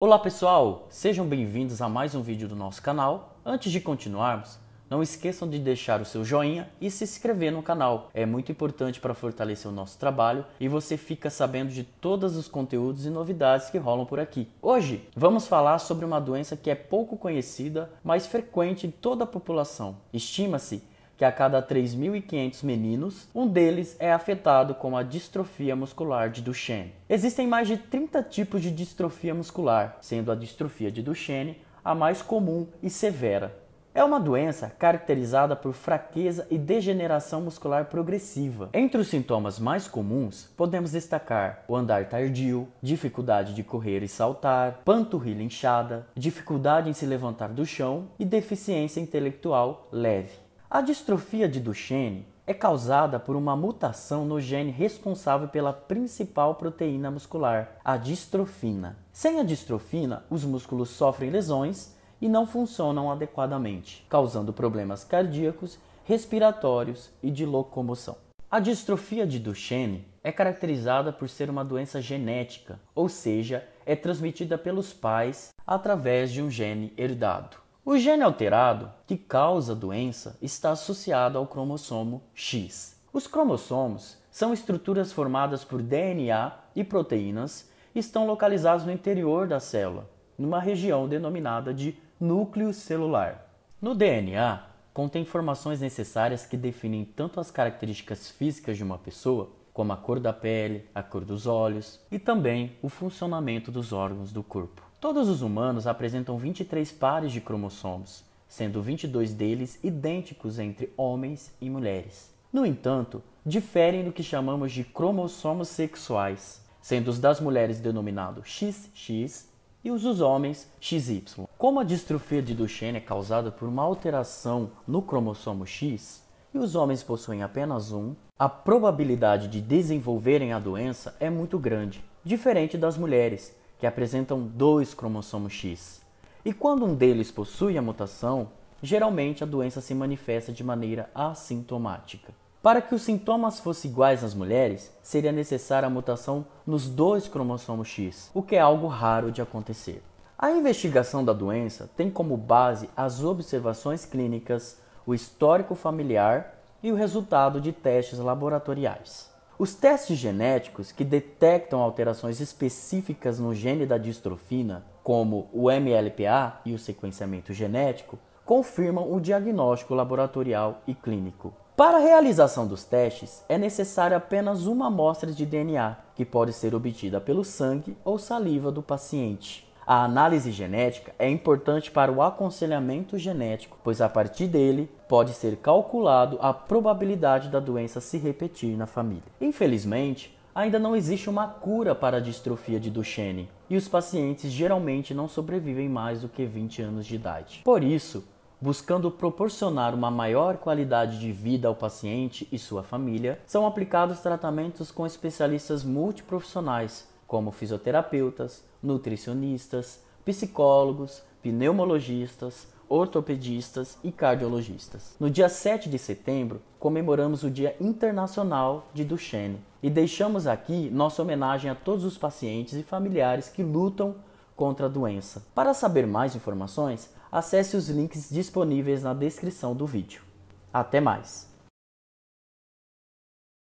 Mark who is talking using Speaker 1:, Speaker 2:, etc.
Speaker 1: Olá pessoal, sejam bem-vindos a mais um vídeo do nosso canal. Antes de continuarmos, não esqueçam de deixar o seu joinha e se inscrever no canal. É muito importante para fortalecer o nosso trabalho e você fica sabendo de todos os conteúdos e novidades que rolam por aqui. Hoje vamos falar sobre uma doença que é pouco conhecida, mas frequente em toda a população. Estima-se que a cada 3.500 meninos, um deles é afetado com a distrofia muscular de Duchenne. Existem mais de 30 tipos de distrofia muscular, sendo a distrofia de Duchenne a mais comum e severa. É uma doença caracterizada por fraqueza e degeneração muscular progressiva. Entre os sintomas mais comuns, podemos destacar o andar tardio, dificuldade de correr e saltar, panturrilha inchada, dificuldade em se levantar do chão e deficiência intelectual leve. A distrofia de Duchenne é causada por uma mutação no gene responsável pela principal proteína muscular, a distrofina. Sem a distrofina, os músculos sofrem lesões e não funcionam adequadamente, causando problemas cardíacos, respiratórios e de locomoção. A distrofia de Duchenne é caracterizada por ser uma doença genética, ou seja, é transmitida pelos pais através de um gene herdado. O gene alterado que causa a doença está associado ao cromossomo X. Os cromossomos são estruturas formadas por DNA e proteínas e estão localizados no interior da célula, numa região denominada de núcleo celular. No DNA, contém informações necessárias que definem tanto as características físicas de uma pessoa, como a cor da pele, a cor dos olhos e também o funcionamento dos órgãos do corpo. Todos os humanos apresentam 23 pares de cromossomos, sendo 22 deles idênticos entre homens e mulheres. No entanto, diferem do que chamamos de cromossomos sexuais, sendo os das mulheres denominados XX e os dos homens XY. Como a distrofia de Duchenne é causada por uma alteração no cromossomo X e os homens possuem apenas um, a probabilidade de desenvolverem a doença é muito grande, diferente das mulheres, que apresentam dois cromossomos X. E quando um deles possui a mutação, geralmente a doença se manifesta de maneira assintomática. Para que os sintomas fossem iguais nas mulheres, seria necessária a mutação nos dois cromossomos X, o que é algo raro de acontecer. A investigação da doença tem como base as observações clínicas, o histórico familiar e o resultado de testes laboratoriais. Os testes genéticos que detectam alterações específicas no gene da distrofina, como o MLPA e o sequenciamento genético, confirmam o diagnóstico laboratorial e clínico. Para a realização dos testes, é necessária apenas uma amostra de DNA, que pode ser obtida pelo sangue ou saliva do paciente. A análise genética é importante para o aconselhamento genético, pois a partir dele pode ser calculado a probabilidade da doença se repetir na família. Infelizmente, ainda não existe uma cura para a distrofia de Duchenne e os pacientes geralmente não sobrevivem mais do que 20 anos de idade. Por isso, buscando proporcionar uma maior qualidade de vida ao paciente e sua família, são aplicados tratamentos com especialistas multiprofissionais como fisioterapeutas, nutricionistas, psicólogos, pneumologistas, ortopedistas e cardiologistas. No dia 7 de setembro, comemoramos o Dia Internacional de Duchenne e deixamos aqui nossa homenagem a todos os pacientes e familiares que lutam contra a doença. Para saber mais informações, acesse os links disponíveis na descrição do vídeo. Até mais!